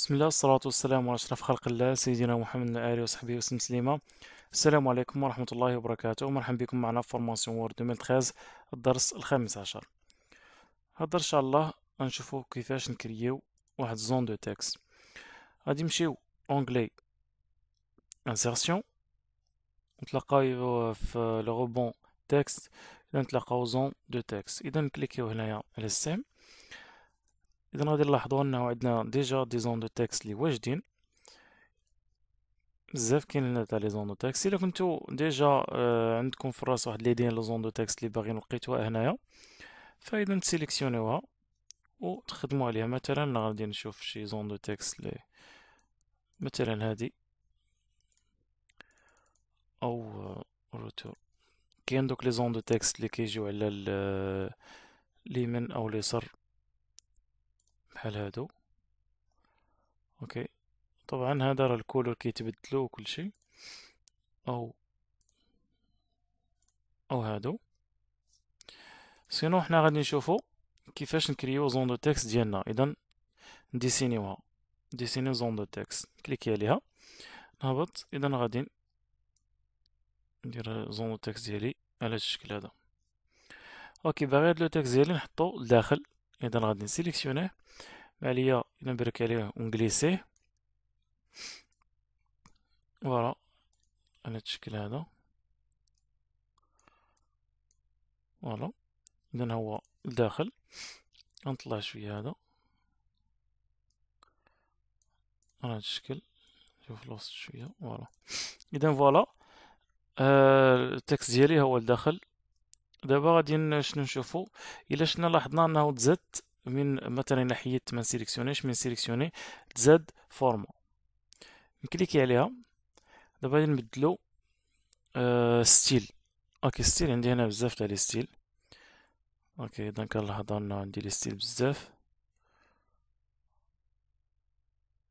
بسم الله والصلاة والسلام على أشرف خلق الله سيدنا محمد وآله وصحبه وسلم تسليما السلام عليكم ورحمة الله وبركاته مرحبا بكم معنا في فورماسيون وورد 2013 الدرس الخامس عشر الدرس إن شاء الله غنشوفو كيفاش نكريو واحد زون دو تكست غادي نمشيو أونجلي انسيرسيون نتلاقاو في لو روبون تكست إذا نتلاقاو زون دو تكست إذا نكليكيو هنايا على السهم اذا غادي نلاحظوا انه عندنا ديجا دي زون دو تيكست لي واجدين بزاف كاين هنا تاع لي زون دو تيكست الا كنتو ديجا آه، عندكم في الراس واحد ليدين لي زون دو تيكست لي باغيين لقيتوها هنايا فاذا تسيليكسيونيوها وتخدموا عليها مثلا غادي نشوف شي زون دو تيكست لي مثلا هادي او آه، روتور كاين دوك لي زون دو تيكست لي كيجيو على آه، من او صر بحال هادو اوكي طبعا هذا راه الكولور كيتبدلو وكل شيء او او هادو سينو حنا غادي نشوفو كيفاش نكريو زون دو تيكست ديالنا اذا نديسينيوها ديسيني زون دو تيكست كليكي عليها نهبط اذا غادي ندير زون دو تيكست ديالي على هاد الشكل هذا اوكي باغي هاد لو تيكست ديالي نحطو لداخل اذا غادي نسيليكسيونيه ما عليا الا نبرك عليه ونجليسيه فوالا على الشكل هذا فوالا اذا هو لداخل غنطلع شويه هذا على هذا الشكل شوف الوسط شويه فوالا اذا فوالا التكست ديالي هو لداخل دابا غادي شنو نشوفو الا شنا لاحظنا انه تزاد من مثلا الا حيدت ما سيليكسيونيش من سيليكسيوني تزاد فورما نكليكي عليها دابا غادي نبدلو أه ستيل اوكي ستيل عندي هنا بزاف تاع لي ستيل اوكي اذا كنلاحظ انه عندي لي ستيل بزاف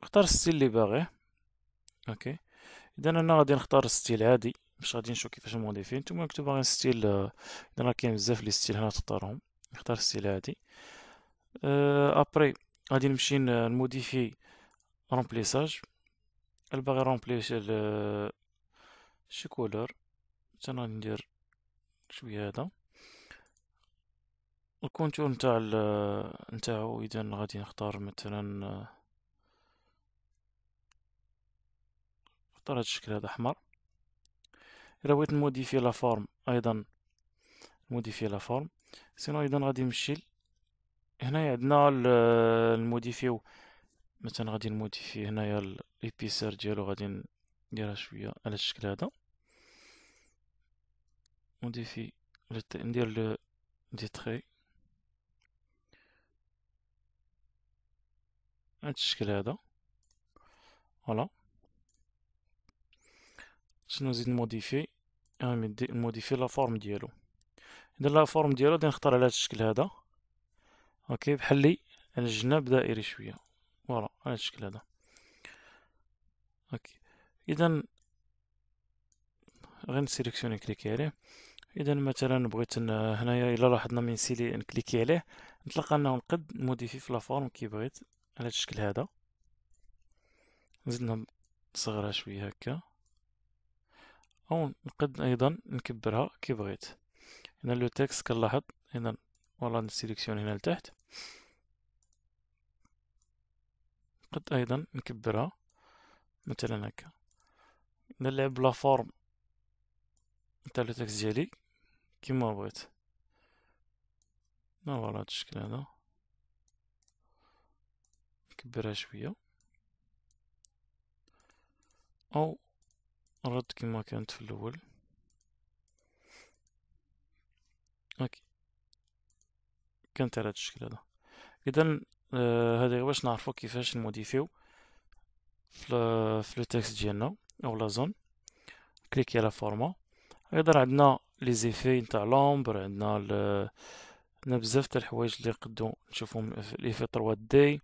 اختار الستيل اللي باغيه اوكي اذا انا غادي نختار ستيل عادي باش غادي نشوف كيفاش نمودي نتوما كنتو غير ستيل الا آه، راه كاين بزاف لي ستيل هنا تختارهم نختار ستيل هادي ابري آه، غادي نمشي نموديفي رومبليساج الباغي رومبليسي شي كولور حتى غادي ندير شويه هذا الكونتور نتاع نتاعو اذا غادي نختار مثلا نختار آه، هذا الشكل هذا احمر الا بغيت نموديفي لا فورم ايضا نموديفي لا فورم سينو ايضا غادي نمشي هنايا عندنا نموديفيو مثلا غادي نموديفي هنايا الابيسير ديالو غادي نديرها شويه على الشكل هذا موديفي ندير لو دي تري هاد الشكل هذا فوالا شنو نزيد نموديفي آه، موديفي لا فورم ديالو اذا لا فورم ديالو غادي نختار على هذا الشكل هذا اوكي بحال لي على الجناب دائري شويه فوالا على الشكل هذا اوكي اذا سيليكسيون كليكي عليه اذا مثلا بغيت هنايا الا لاحظنا من سيلي نكليكي عليه نتلقى انه نقد موديفي في لا فورم كي بغيت على الشكل هذا نزيد نصغرها شويه هكا أو نقد أيضا نكبرها كي بغيت هنا لو تيكست كنلاحظ هنا والله نسيليكسيون هنا لتحت نقد أيضا نكبرها مثلا هكا نلعب لا فورم نتاع لو تيكست ديالي كيما بغيت فوالا هاد الشكل هذا نكبرها شويه او نرد كما كانت في الأول اوكي كانت على هذا الشكل هذا اذا آه هذا باش نعرفو كيفاش نموديفيو في لو تكست ديالنا او لا زون كليكي على فورما ايضا عندنا لي زيفي نتاع لومبر عندنا عندنا بزاف تاع الحوايج اللي نقدو نشوفهم في لي في 3 دي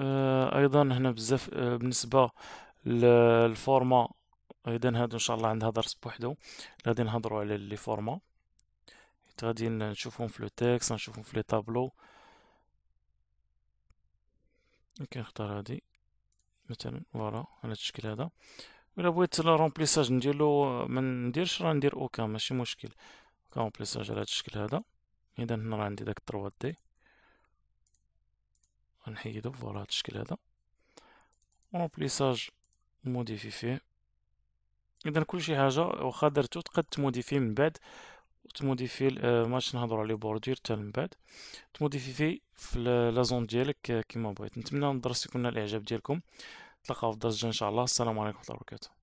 آه، ايضا هنا بزاف آه، بالنسبه للفورما اذا هادو ان شاء الله عندها درس بوحدو غادي نهضروا على لي فورما غادي نشوفهم في لو تيكست نشوفهم في لي طابلو كنختار هادي مثلا فوالا على الشكل هذا الا بغيت رومبليساج نديرلو ما نديرش راه ندير اوكا ماشي مشكل كومبليساج على هاد الشكل هذا اذا هنا راه عندي داك 3 دي غنحيدو فوالا هاد الشكل هذا ونبليساج موديفي فيه اذا كلشي حاجه واخا درتو تقد تموديفي من بعد تموديفي آه، ماش نهضر على بوردير حتى من بعد تموديفي فيه في لا زون ديالك آه، كيما بغيت نتمنى ندرس يكون الاعجاب ديالكم نتلاقاو في الدرس الجاي ان شاء الله السلام عليكم ورحمه الله وبركاته